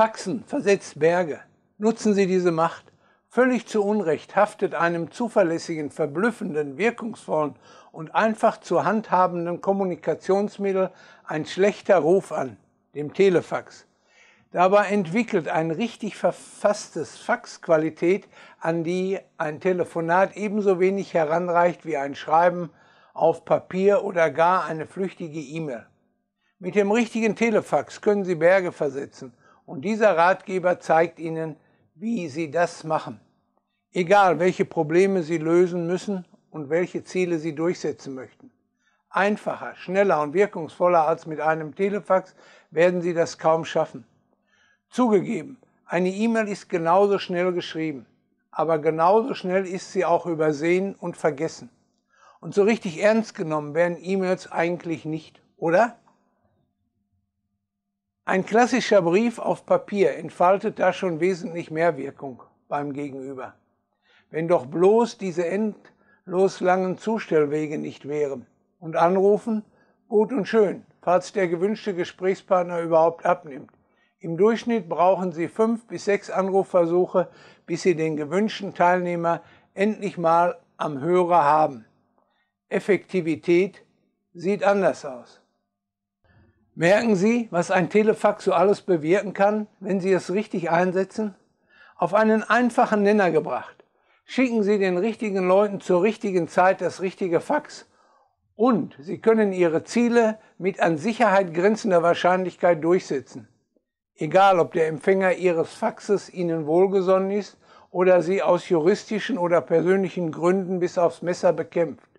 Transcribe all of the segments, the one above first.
Faxen versetzt Berge. Nutzen Sie diese Macht. Völlig zu Unrecht haftet einem zuverlässigen, verblüffenden, wirkungsvollen und einfach zu handhabenden Kommunikationsmittel ein schlechter Ruf an, dem Telefax. Dabei entwickelt ein richtig verfasstes Faxqualität, an die ein Telefonat ebenso wenig heranreicht wie ein Schreiben auf Papier oder gar eine flüchtige E-Mail. Mit dem richtigen Telefax können Sie Berge versetzen und dieser Ratgeber zeigt Ihnen, wie Sie das machen. Egal, welche Probleme Sie lösen müssen und welche Ziele Sie durchsetzen möchten. Einfacher, schneller und wirkungsvoller als mit einem Telefax werden Sie das kaum schaffen. Zugegeben, eine E-Mail ist genauso schnell geschrieben, aber genauso schnell ist sie auch übersehen und vergessen. Und so richtig ernst genommen werden E-Mails eigentlich nicht, oder? Ein klassischer Brief auf Papier entfaltet da schon wesentlich mehr Wirkung beim Gegenüber. Wenn doch bloß diese endlos langen Zustellwege nicht wären. Und anrufen, gut und schön, falls der gewünschte Gesprächspartner überhaupt abnimmt. Im Durchschnitt brauchen Sie fünf bis sechs Anrufversuche, bis Sie den gewünschten Teilnehmer endlich mal am Hörer haben. Effektivität sieht anders aus. Merken Sie, was ein Telefax so alles bewirken kann, wenn Sie es richtig einsetzen? Auf einen einfachen Nenner gebracht. Schicken Sie den richtigen Leuten zur richtigen Zeit das richtige Fax und Sie können Ihre Ziele mit an Sicherheit grenzender Wahrscheinlichkeit durchsetzen. Egal, ob der Empfänger Ihres Faxes Ihnen wohlgesonnen ist oder Sie aus juristischen oder persönlichen Gründen bis aufs Messer bekämpft.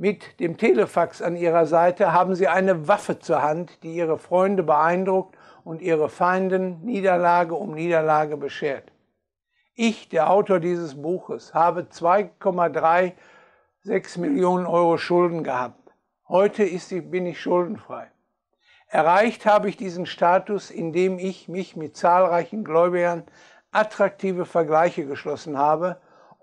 Mit dem Telefax an ihrer Seite haben sie eine Waffe zur Hand, die ihre Freunde beeindruckt und ihre Feinden Niederlage um Niederlage beschert. Ich, der Autor dieses Buches, habe 2,36 Millionen Euro Schulden gehabt. Heute ich, bin ich schuldenfrei. Erreicht habe ich diesen Status, indem ich mich mit zahlreichen Gläubigern attraktive Vergleiche geschlossen habe,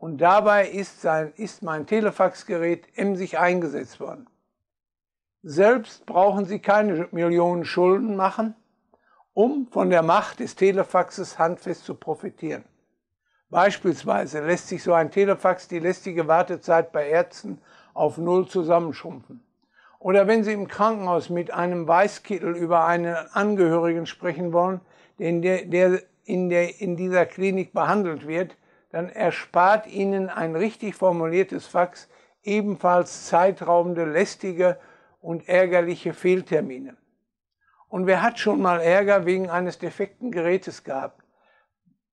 und dabei ist, sein, ist mein Telefaxgerät emsig eingesetzt worden. Selbst brauchen Sie keine Millionen Schulden machen, um von der Macht des Telefaxes handfest zu profitieren. Beispielsweise lässt sich so ein Telefax die lästige Wartezeit bei Ärzten auf Null zusammenschrumpfen. Oder wenn Sie im Krankenhaus mit einem Weißkittel über einen Angehörigen sprechen wollen, den der, der, in, der in dieser Klinik behandelt wird, dann erspart Ihnen ein richtig formuliertes Fax ebenfalls zeitraubende, lästige und ärgerliche Fehltermine. Und wer hat schon mal Ärger wegen eines defekten Gerätes gehabt,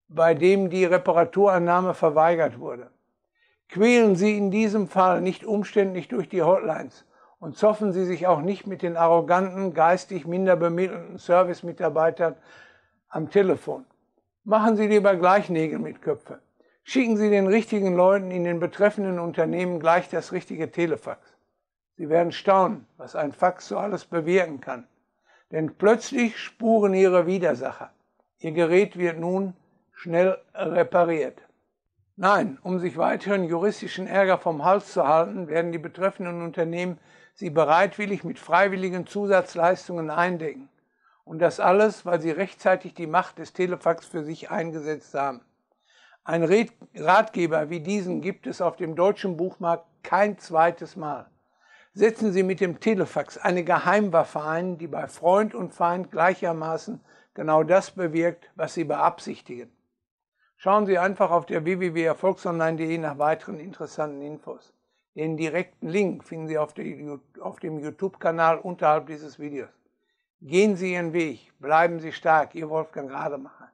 bei dem die Reparaturannahme verweigert wurde? Quälen Sie in diesem Fall nicht umständlich durch die Hotlines und zoffen Sie sich auch nicht mit den arroganten, geistig minder bemittelten Servicemitarbeitern am Telefon. Machen Sie lieber gleich Nägel mit Köpfe. Schicken Sie den richtigen Leuten in den betreffenden Unternehmen gleich das richtige Telefax. Sie werden staunen, was ein Fax so alles bewirken kann. Denn plötzlich spuren Ihre Widersacher. Ihr Gerät wird nun schnell repariert. Nein, um sich weiteren juristischen Ärger vom Hals zu halten, werden die betreffenden Unternehmen sie bereitwillig mit freiwilligen Zusatzleistungen eindecken. Und das alles, weil sie rechtzeitig die Macht des Telefax für sich eingesetzt haben. Ein Ratgeber wie diesen gibt es auf dem deutschen Buchmarkt kein zweites Mal. Setzen Sie mit dem Telefax eine Geheimwaffe ein, die bei Freund und Feind gleichermaßen genau das bewirkt, was Sie beabsichtigen. Schauen Sie einfach auf der www.erfolgsonline.de nach weiteren interessanten Infos. Den direkten Link finden Sie auf, der, auf dem YouTube-Kanal unterhalb dieses Videos. Gehen Sie Ihren Weg, bleiben Sie stark, Ihr Wolfgang Rademacher.